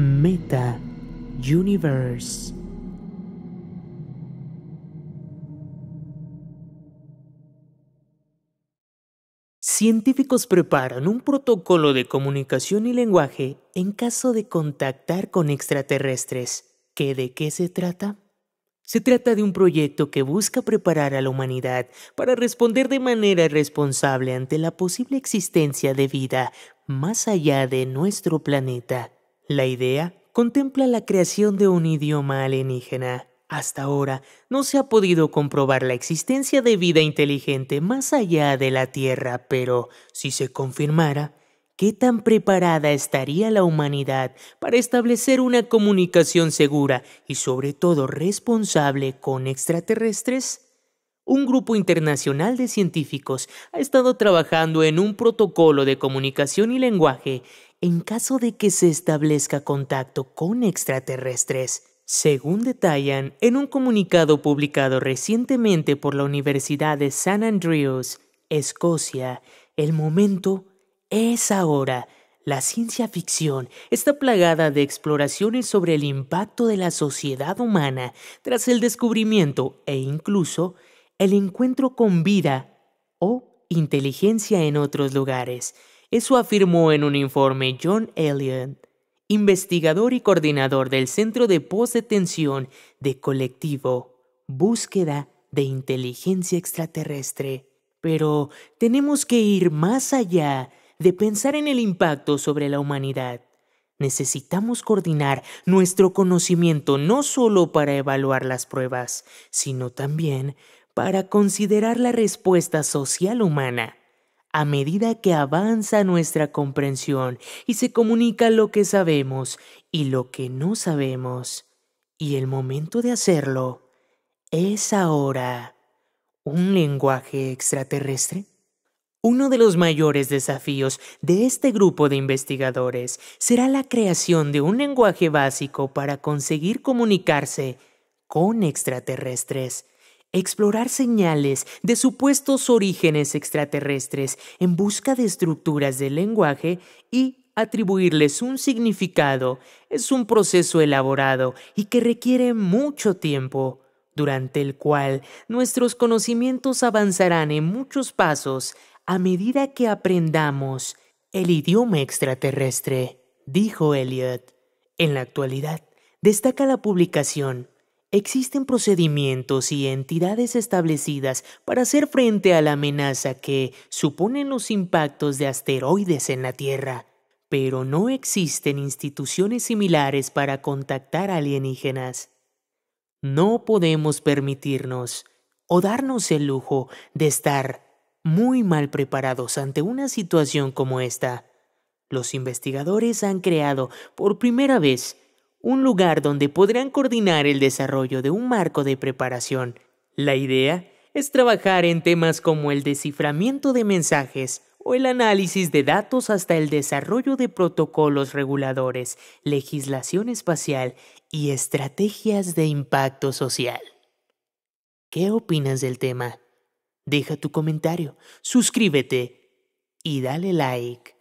Meta Universe. Científicos preparan un protocolo de comunicación y lenguaje en caso de contactar con extraterrestres. ¿Qué de qué se trata? Se trata de un proyecto que busca preparar a la humanidad para responder de manera responsable ante la posible existencia de vida más allá de nuestro planeta. La idea contempla la creación de un idioma alienígena. Hasta ahora no se ha podido comprobar la existencia de vida inteligente más allá de la Tierra, pero si se confirmara, ¿qué tan preparada estaría la humanidad para establecer una comunicación segura y sobre todo responsable con extraterrestres? un grupo internacional de científicos ha estado trabajando en un protocolo de comunicación y lenguaje en caso de que se establezca contacto con extraterrestres, según detallan en un comunicado publicado recientemente por la Universidad de San Andrews, Escocia, el momento es ahora. La ciencia ficción está plagada de exploraciones sobre el impacto de la sociedad humana tras el descubrimiento e incluso el encuentro con vida o inteligencia en otros lugares. Eso afirmó en un informe John Elliot, investigador y coordinador del Centro de Postdetención de Colectivo, Búsqueda de Inteligencia Extraterrestre. Pero tenemos que ir más allá de pensar en el impacto sobre la humanidad. Necesitamos coordinar nuestro conocimiento no solo para evaluar las pruebas, sino también para considerar la respuesta social humana a medida que avanza nuestra comprensión y se comunica lo que sabemos y lo que no sabemos. Y el momento de hacerlo es ahora. ¿Un lenguaje extraterrestre? Uno de los mayores desafíos de este grupo de investigadores será la creación de un lenguaje básico para conseguir comunicarse con extraterrestres explorar señales de supuestos orígenes extraterrestres en busca de estructuras del lenguaje y atribuirles un significado es un proceso elaborado y que requiere mucho tiempo, durante el cual nuestros conocimientos avanzarán en muchos pasos a medida que aprendamos el idioma extraterrestre, dijo Elliot. En la actualidad, destaca la publicación Existen procedimientos y entidades establecidas para hacer frente a la amenaza que suponen los impactos de asteroides en la Tierra, pero no existen instituciones similares para contactar alienígenas. No podemos permitirnos o darnos el lujo de estar muy mal preparados ante una situación como esta. Los investigadores han creado por primera vez un lugar donde podrán coordinar el desarrollo de un marco de preparación. La idea es trabajar en temas como el desciframiento de mensajes o el análisis de datos hasta el desarrollo de protocolos reguladores, legislación espacial y estrategias de impacto social. ¿Qué opinas del tema? Deja tu comentario, suscríbete y dale like.